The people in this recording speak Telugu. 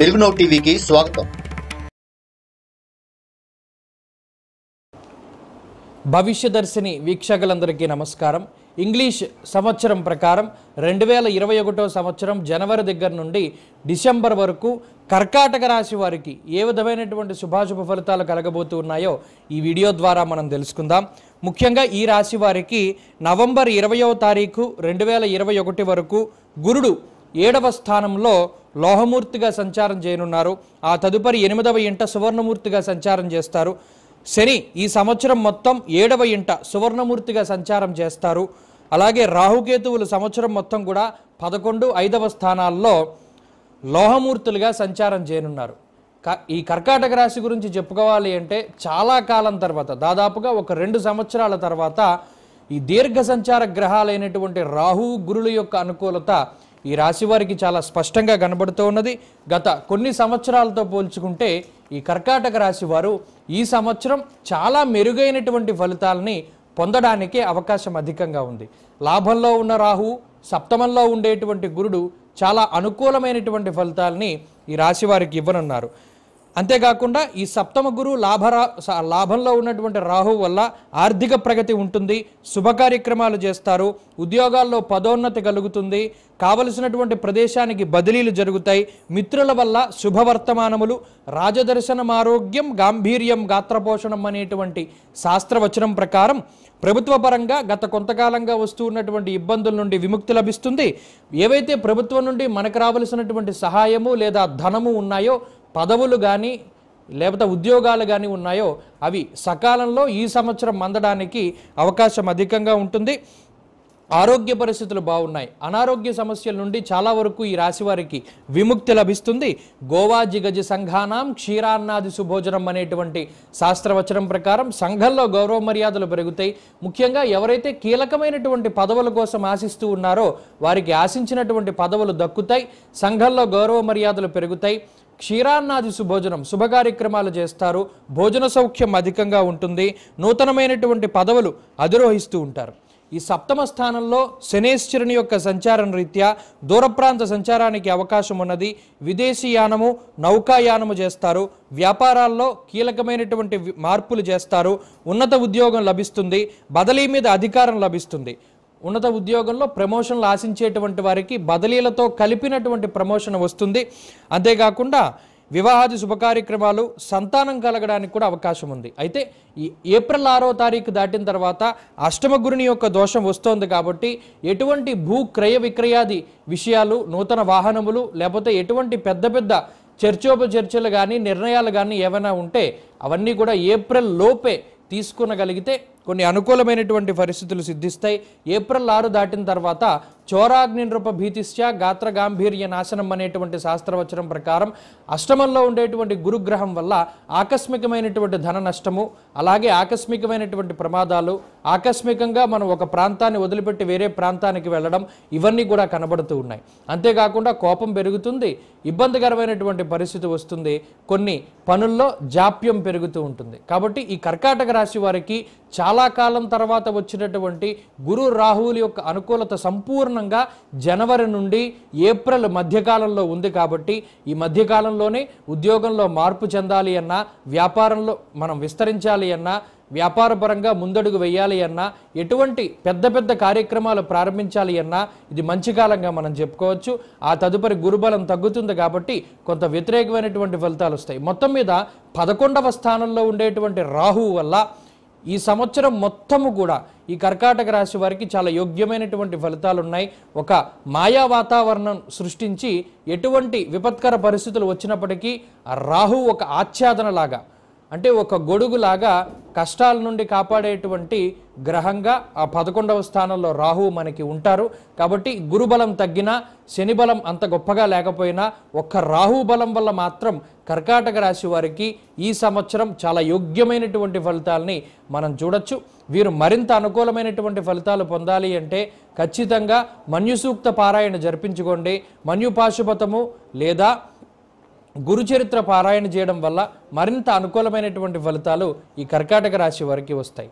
తెలుగు నౌ టీవీకి స్వాగతం భవిష్యదర్శిని వీక్షకులందరికీ నమస్కారం ఇంగ్లీష్ సంవత్సరం ప్రకారం రెండు వేల ఇరవై ఒకటో సంవత్సరం జనవరి దగ్గర నుండి డిసెంబర్ వరకు కర్కాటక రాశి వారికి ఏ విధమైనటువంటి శుభాశుభ ఫలితాలు కలగబోతు ఉన్నాయో ఈ వీడియో ద్వారా మనం తెలుసుకుందాం ముఖ్యంగా ఈ రాశి వారికి నవంబర్ ఇరవయో తారీఖు రెండు వేల ఇరవై ఒకటి వరకు గురుడు ఏడవ స్థానంలో లోహమూర్తిగా సంచారం చేయనున్నారు ఆ తదుపరి ఎనిమిదవ ఇంట సువర్ణమూర్తిగా సంచారం చేస్తారు శని ఈ సంవత్సరం మొత్తం ఏడవ ఇంట సువర్ణమూర్తిగా సంచారం చేస్తారు అలాగే రాహుకేతువులు సంవత్సరం మొత్తం కూడా పదకొండు ఐదవ స్థానాల్లో లోహమూర్తులుగా సంచారం చేయనున్నారు ఈ కర్కాటక రాశి గురించి చెప్పుకోవాలి అంటే చాలా కాలం తర్వాత దాదాపుగా ఒక రెండు సంవత్సరాల తర్వాత ఈ దీర్ఘ సంచార గ్రహాలైనటువంటి రాహు గురుల యొక్క అనుకూలత ఈ రాశి వారికి చాలా స్పష్టంగా కనబడుతూ ఉన్నది గత కొన్ని సంవత్సరాలతో పోల్చుకుంటే ఈ కర్కాటక రాశి వారు ఈ సంవత్సరం చాలా మెరుగైనటువంటి ఫలితాలని పొందడానికి అవకాశం అధికంగా ఉంది లాభంలో ఉన్న రాహు సప్తమంలో ఉండేటువంటి గురుడు చాలా అనుకూలమైనటువంటి ఫలితాలని ఈ రాశి వారికి ఇవ్వనున్నారు అంతేకాకుండా ఈ సప్తమ గురువు లాభరా లాభంలో ఉన్నటువంటి రాహు వల్ల ఆర్థిక ప్రగతి ఉంటుంది శుభ కార్యక్రమాలు చేస్తారు ఉద్యోగాల్లో పదోన్నతి కలుగుతుంది కావలసినటువంటి ప్రదేశానికి బదిలీలు జరుగుతాయి మిత్రుల వల్ల శుభవర్తమానములు రాజదర్శనం ఆరోగ్యం గాంభీర్యం గాత్రపోషణం అనేటువంటి శాస్త్రవచనం ప్రకారం ప్రభుత్వ పరంగా గత కొంతకాలంగా వస్తూ ఉన్నటువంటి ఇబ్బందుల నుండి విముక్తి లభిస్తుంది ఏవైతే ప్రభుత్వం నుండి మనకు రావలసినటువంటి సహాయము లేదా ధనము ఉన్నాయో పదవులు కానీ లేకపోతే ఉద్యోగాలు కానీ ఉన్నాయో అవి సకాలంలో ఈ సంవత్సరం అందడానికి అవకాశం అధికంగా ఉంటుంది ఆరోగ్య పరిస్థితులు బాగున్నాయి అనారోగ్య సమస్యల నుండి చాలా వరకు ఈ రాశి వారికి విముక్తి లభిస్తుంది గోవా జిగజి సంఘానాం క్షీరాన్నాది సుభోజనం అనేటువంటి శాస్త్రవచనం ప్రకారం సంఘంలో గౌరవ మర్యాదలు పెరుగుతాయి ముఖ్యంగా ఎవరైతే కీలకమైనటువంటి పదవుల కోసం ఆశిస్తూ ఉన్నారో వారికి ఆశించినటువంటి పదవులు దక్కుతాయి సంఘంలో గౌరవ మర్యాదలు పెరుగుతాయి క్షీరాన్నాది సుభోజనం శుభ కార్యక్రమాలు చేస్తారు భోజన సౌఖ్యం అధికంగా ఉంటుంది నూతనమైనటువంటి పదవులు అధిరోహిస్తూ ఉంటారు ఈ సప్తమ స్థానంలో శనేశ్వరుని యొక్క సంచారం రీత్యా దూర ప్రాంత సంచారానికి అవకాశం ఉన్నది విదేశీ యానము నౌకాయానము చేస్తారు వ్యాపారాల్లో కీలకమైనటువంటి మార్పులు చేస్తారు ఉన్నత ఉద్యోగం లభిస్తుంది బదిలీ మీద అధికారం లభిస్తుంది ఉన్నత ఉద్యోగంలో ప్రమోషన్లు ఆశించేటువంటి వారికి బదిలీలతో కలిపినటువంటి ప్రమోషన్ వస్తుంది అంతేకాకుండా వివాహాది శుభకార్యక్రమాలు సంతానం కలగడానికి కూడా అవకాశం ఉంది అయితే ఈ ఏప్రిల్ ఆరో తారీఖు దాటిన తర్వాత అష్టమ గురుని యొక్క దోషం వస్తోంది కాబట్టి ఎటువంటి భూ క్రయ విక్రయాది విషయాలు నూతన వాహనములు లేకపోతే ఎటువంటి పెద్ద పెద్ద చర్చోపచర్చలు కానీ నిర్ణయాలు కానీ ఏమైనా ఉంటే అవన్నీ కూడా ఏప్రిల్ లోపే తీసుకునగలిగితే కొన్ని అనుకూలమైనటువంటి పరిస్థితులు సిద్ధిస్తాయి ఏప్రిల్ ఆరు దాటిన తర్వాత చోరాగ్నిరూప భీతిశ్చ గాత్ర గాంభీర్య నాశనం అనేటువంటి శాస్త్రవచనం ప్రకారం అష్టమంలో ఉండేటువంటి గురుగ్రహం వల్ల ఆకస్మికమైనటువంటి ధన నష్టము అలాగే ఆకస్మికమైనటువంటి ప్రమాదాలు ఆకస్మికంగా మనం ఒక ప్రాంతాన్ని వదిలిపెట్టి వేరే ప్రాంతానికి వెళ్ళడం ఇవన్నీ కూడా కనబడుతూ ఉన్నాయి అంతేకాకుండా కోపం పెరుగుతుంది ఇబ్బందికరమైనటువంటి పరిస్థితి వస్తుంది కొన్ని పనుల్లో జాప్యం పెరుగుతూ ఉంటుంది కాబట్టి ఈ కర్కాటక రాశి వారికి చాలా కాలం తర్వాత వచ్చినటువంటి గురు రాహువుల యొక్క అనుకూలత సంపూర్ణంగా జనవరి నుండి ఏప్రిల్ మధ్యకాలంలో ఉంది కాబట్టి ఈ మధ్యకాలంలోనే ఉద్యోగంలో మార్పు చెందాలి అన్నా వ్యాపారంలో మనం విస్తరించాలి అన్నా వ్యాపారపరంగా ముందడుగు వేయాలి అన్నా ఎటువంటి పెద్ద పెద్ద కార్యక్రమాలు ప్రారంభించాలి అన్నా ఇది మంచి కాలంగా మనం చెప్పుకోవచ్చు ఆ తదుపరి గురుబలం తగ్గుతుంది కాబట్టి కొంత వ్యతిరేకమైనటువంటి ఫలితాలు వస్తాయి మొత్తం మీద పదకొండవ స్థానంలో ఉండేటువంటి రాహువు వల్ల ఈ సంవత్సరం మొత్తము కూడా ఈ కర్కాటక రాశి వారికి చాలా యోగ్యమైనటువంటి ఫలితాలు ఉన్నాయి ఒక మాయా వాతావరణం సృష్టించి ఎటువంటి విపత్కర పరిస్థితులు వచ్చినప్పటికీ రాహు ఒక ఆచ్ఛాదనలాగా అంటే ఒక గొడుగులాగా కష్టాల నుండి కాపాడేటువంటి గ్రహంగా ఆ పదకొండవ స్థానంలో రాహు మనకి ఉంటారు కాబట్టి గురుబలం తగ్గినా శని బలం అంత గొప్పగా లేకపోయినా ఒక్క రాహు బలం వల్ల మాత్రం కర్కాటక రాశి వారికి ఈ సంవత్సరం చాలా యోగ్యమైనటువంటి ఫలితాలని మనం చూడొచ్చు వీరు మరింత అనుకూలమైనటువంటి ఫలితాలు పొందాలి అంటే ఖచ్చితంగా మన్యుసూక్త పారాయణ జరిపించుకోండి మన్యుపాశుపతము లేదా గురుచరిత్ర పారాయణ చేయడం వల్ల మరింత అనుకూలమైనటువంటి ఫలితాలు ఈ కర్కాటక రాశి వారికి వస్తాయి